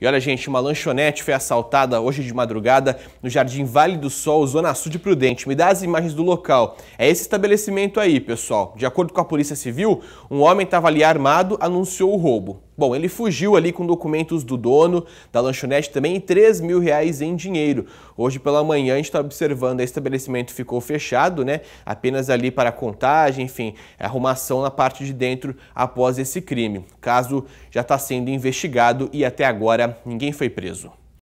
E olha, gente, uma lanchonete foi assaltada hoje de madrugada no Jardim Vale do Sol, Zona Sul de Prudente. Me dá as imagens do local. É esse estabelecimento aí, pessoal. De acordo com a Polícia Civil, um homem estava ali armado, anunciou o roubo. Bom, ele fugiu ali com documentos do dono da lanchonete também e 3 mil reais em dinheiro. Hoje pela manhã a gente está observando, o estabelecimento ficou fechado, né? Apenas ali para contagem, enfim, arrumação na parte de dentro após esse crime. O caso já está sendo investigado e até agora ninguém foi preso.